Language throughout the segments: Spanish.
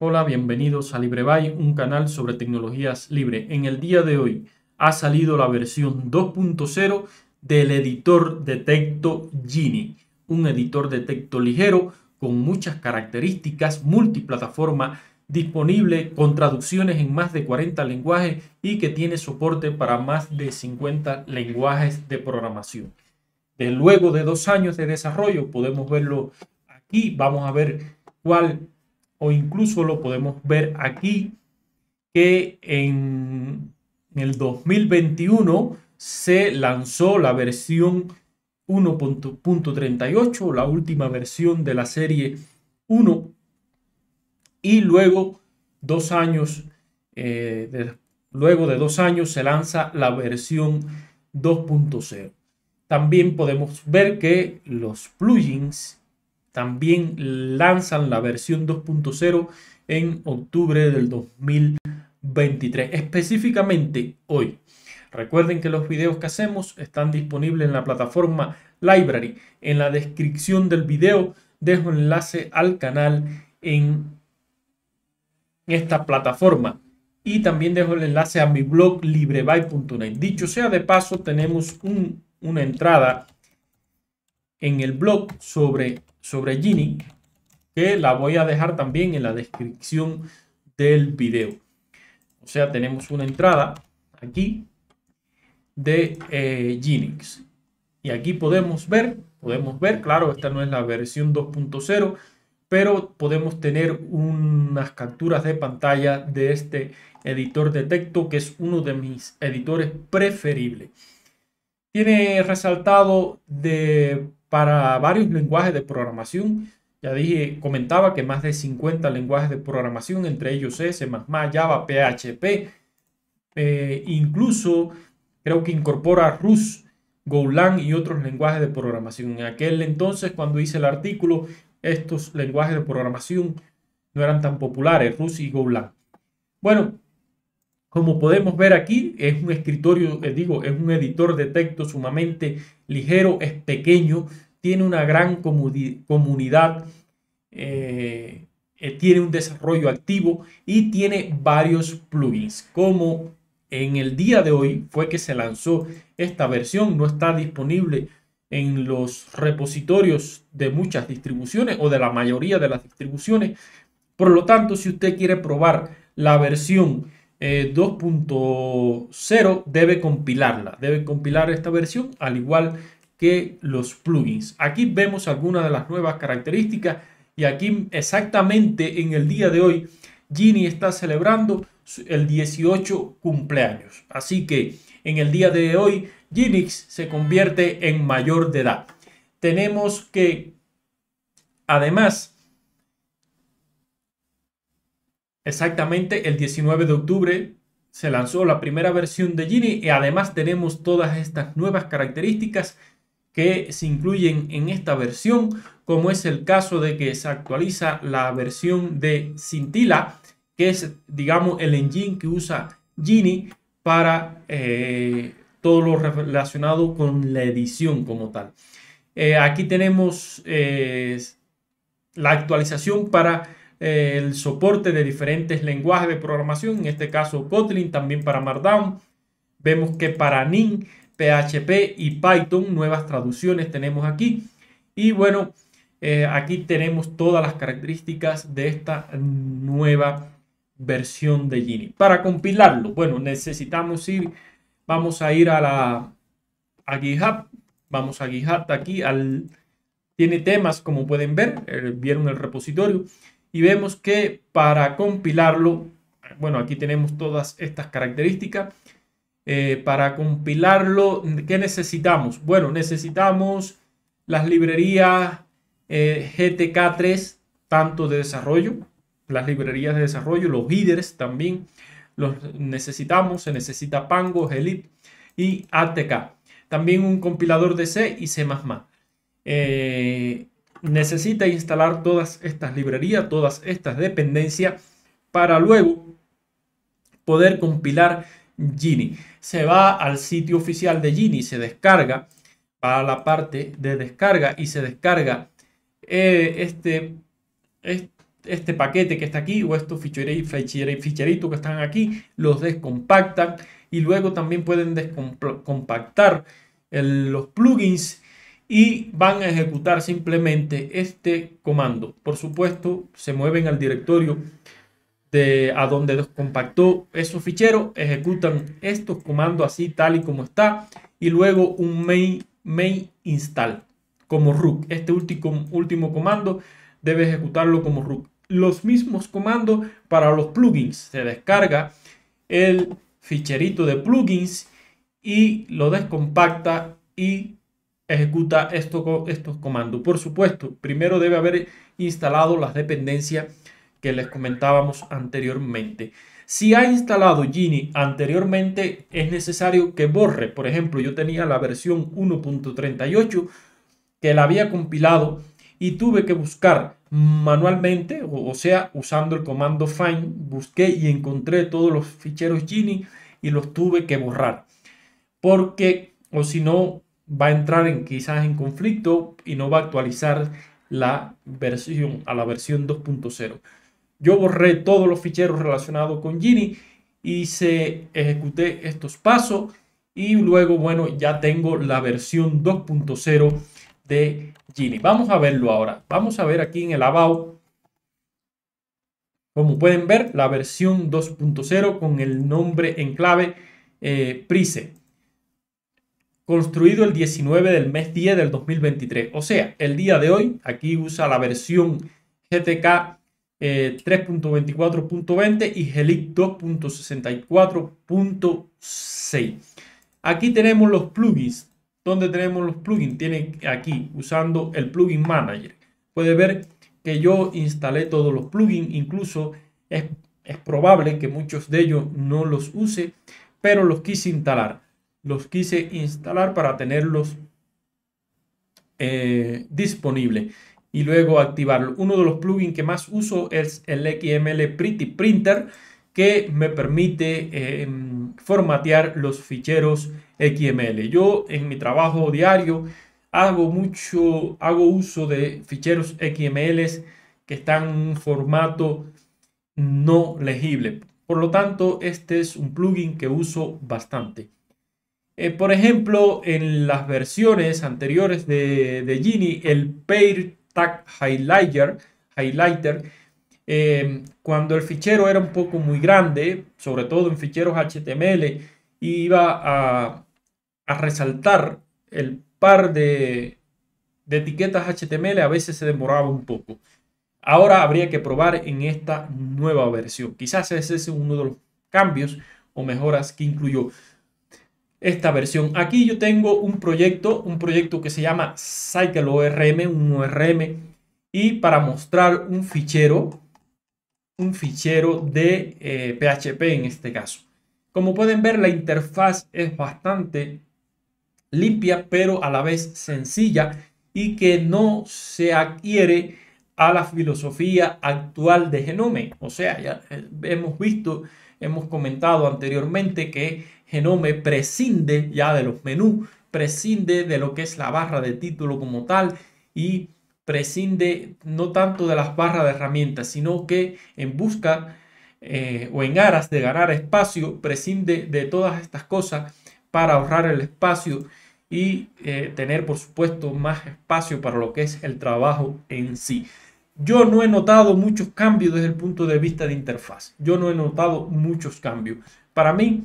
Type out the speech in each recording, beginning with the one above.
Hola, bienvenidos a LibreBay, un canal sobre tecnologías libre. En el día de hoy ha salido la versión 2.0 del editor de texto Gini, un editor de texto ligero con muchas características, multiplataforma, disponible con traducciones en más de 40 lenguajes y que tiene soporte para más de 50 lenguajes de programación. Después luego de dos años de desarrollo podemos verlo aquí, vamos a ver cuál o incluso lo podemos ver aquí, que en el 2021 se lanzó la versión 1.38, la última versión de la serie 1, y luego, dos años, eh, luego de dos años se lanza la versión 2.0. También podemos ver que los plugins también lanzan la versión 2.0 en octubre del 2023, específicamente hoy. Recuerden que los videos que hacemos están disponibles en la plataforma Library. En la descripción del video dejo el enlace al canal en esta plataforma. Y también dejo el enlace a mi blog LibreBuy.net. Dicho sea de paso, tenemos un, una entrada en el blog sobre sobre Gini que la voy a dejar también en la descripción del video. O sea, tenemos una entrada aquí de eh, Ginix. Y aquí podemos ver, podemos ver, claro, esta no es la versión 2.0, pero podemos tener unas capturas de pantalla de este editor de texto, que es uno de mis editores preferibles. Tiene resaltado de para varios lenguajes de programación. Ya dije, comentaba que más de 50 lenguajes de programación, entre ellos C, Java, PHP, eh, incluso creo que incorpora Rus, Golang y otros lenguajes de programación. En aquel entonces, cuando hice el artículo, estos lenguajes de programación no eran tan populares, Rus y Golang. Bueno, como podemos ver aquí, es un escritorio, eh, digo, es un editor de texto sumamente ligero, es pequeño, tiene una gran comunidad, eh, eh, tiene un desarrollo activo y tiene varios plugins. Como en el día de hoy fue que se lanzó esta versión, no está disponible en los repositorios de muchas distribuciones o de la mayoría de las distribuciones. Por lo tanto, si usted quiere probar la versión 2.0, eh, debe compilarla. Debe compilar esta versión, al igual que los plugins. Aquí vemos algunas de las nuevas características y aquí exactamente en el día de hoy Gini está celebrando el 18 cumpleaños. Así que en el día de hoy Ginix se convierte en mayor de edad. Tenemos que además exactamente el 19 de octubre se lanzó la primera versión de Gini y además tenemos todas estas nuevas características que se incluyen en esta versión, como es el caso de que se actualiza la versión de Cintila que es, digamos, el engine que usa Gini para eh, todo lo relacionado con la edición como tal. Eh, aquí tenemos eh, la actualización para el soporte de diferentes lenguajes de programación, en este caso Kotlin, también para Markdown. Vemos que para NIN PHP y Python, nuevas traducciones tenemos aquí. Y bueno, eh, aquí tenemos todas las características de esta nueva versión de Gini. Para compilarlo, bueno, necesitamos ir, vamos a ir a la GitHub, vamos a GitHub aquí, al, tiene temas como pueden ver, eh, vieron el repositorio, y vemos que para compilarlo, bueno, aquí tenemos todas estas características, eh, para compilarlo, ¿qué necesitamos? Bueno, necesitamos las librerías eh, GTK3, tanto de desarrollo, las librerías de desarrollo, los líderes también los necesitamos, se necesita Pango, Elite y ATK. También un compilador de C y C++. Eh, necesita instalar todas estas librerías, todas estas dependencias para luego poder compilar Gini Se va al sitio oficial de Gini, se descarga, para a la parte de descarga y se descarga eh, este, este, paquete que está aquí o estos ficheritos, ficheritos que están aquí, los descompactan y luego también pueden descompactar los plugins y van a ejecutar simplemente este comando. Por supuesto, se mueven al directorio de a donde descompactó esos ficheros, ejecutan estos comandos así tal y como está y luego un main, main install como root. Este último, último comando debe ejecutarlo como root. Los mismos comandos para los plugins. Se descarga el ficherito de plugins y lo descompacta y ejecuta estos comandos. Por supuesto, primero debe haber instalado las dependencias que les comentábamos anteriormente. Si ha instalado Gini anteriormente, es necesario que borre. Por ejemplo, yo tenía la versión 1.38 que la había compilado y tuve que buscar manualmente, o sea, usando el comando find, busqué y encontré todos los ficheros Gini y los tuve que borrar. Porque, o si no, va a entrar en, quizás en conflicto y no va a actualizar la versión a la versión 2.0. Yo borré todos los ficheros relacionados con Gini y se ejecuté estos pasos y luego, bueno, ya tengo la versión 2.0 de Gini. Vamos a verlo ahora. Vamos a ver aquí en el ABAO. Como pueden ver, la versión 2.0 con el nombre en clave eh, Prise. Construido el 19 del mes 10 del 2023. O sea, el día de hoy, aquí usa la versión GTK 3.24.20 eh, y Helix 2.64.6. Aquí tenemos los plugins. ¿Dónde tenemos los plugins? Tiene aquí, usando el plugin manager. Puede ver que yo instalé todos los plugins, incluso es, probable que muchos de ellos no los use, pero los quise instalar. Los quise instalar para tenerlos eh, disponibles y luego activarlo. Uno de los plugins que más uso es el XML Pretty Printer que me permite em, formatear los ficheros XML. Yo en mi trabajo diario hago mucho, hago uso de ficheros XML que están en formato no legible. Por lo tanto, este es un plugin que uso bastante. Eh, por ejemplo, en las versiones anteriores de, de Gini, el Pair highlighter, highlighter eh, cuando el fichero era un poco muy grande, sobre todo en ficheros HTML, iba a, resaltar el par de, de, etiquetas HTML, a veces se demoraba un poco. Ahora habría que probar en esta nueva versión. Quizás ese es uno de los cambios o mejoras que incluyó esta versión. Aquí yo tengo un proyecto, un proyecto que se llama CycleORM, un ORM, y para mostrar un fichero, un fichero de PHP eh, en este caso. Como pueden ver, la interfaz es bastante limpia, pero a la vez sencilla y que no se adquiere a la filosofía actual de Genome. O sea, ya eh, hemos visto, hemos comentado anteriormente que Genome prescinde ya de los menús, prescinde de lo que es la barra de título como tal y prescinde no tanto de las barras de herramientas, sino que en busca eh, o en aras de ganar espacio, prescinde de todas estas cosas para ahorrar el espacio y eh, tener, por supuesto, más espacio para lo que es el trabajo en sí. Yo no he notado muchos cambios desde el punto de vista de interfaz. Yo no he notado muchos cambios. Para mí,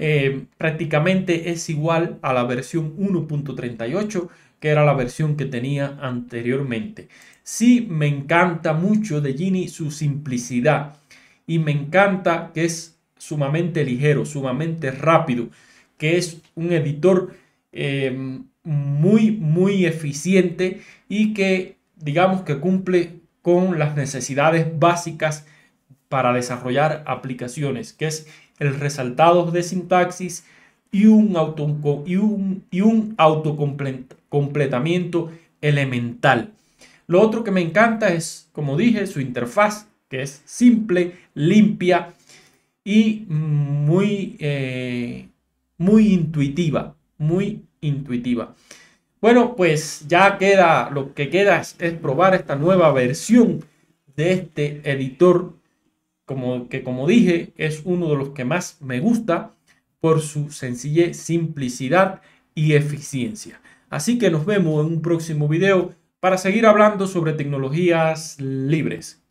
eh, prácticamente es igual a la versión 1.38 que era la versión que tenía anteriormente. Sí me encanta mucho de Gini su simplicidad y me encanta que es sumamente ligero, sumamente rápido, que es un editor eh, muy, muy eficiente y que digamos que cumple con las necesidades básicas para desarrollar aplicaciones, que es el resaltado de sintaxis y un, y un, autocompletamiento elemental. Lo otro que me encanta es, como dije, su interfaz, que es simple, limpia y muy, eh, muy intuitiva, muy intuitiva. Bueno, pues ya queda, lo que queda es probar esta nueva versión de este editor como, que como dije, es uno de los que más me gusta por su sencillez, simplicidad y eficiencia. Así que nos vemos en un próximo video para seguir hablando sobre tecnologías libres.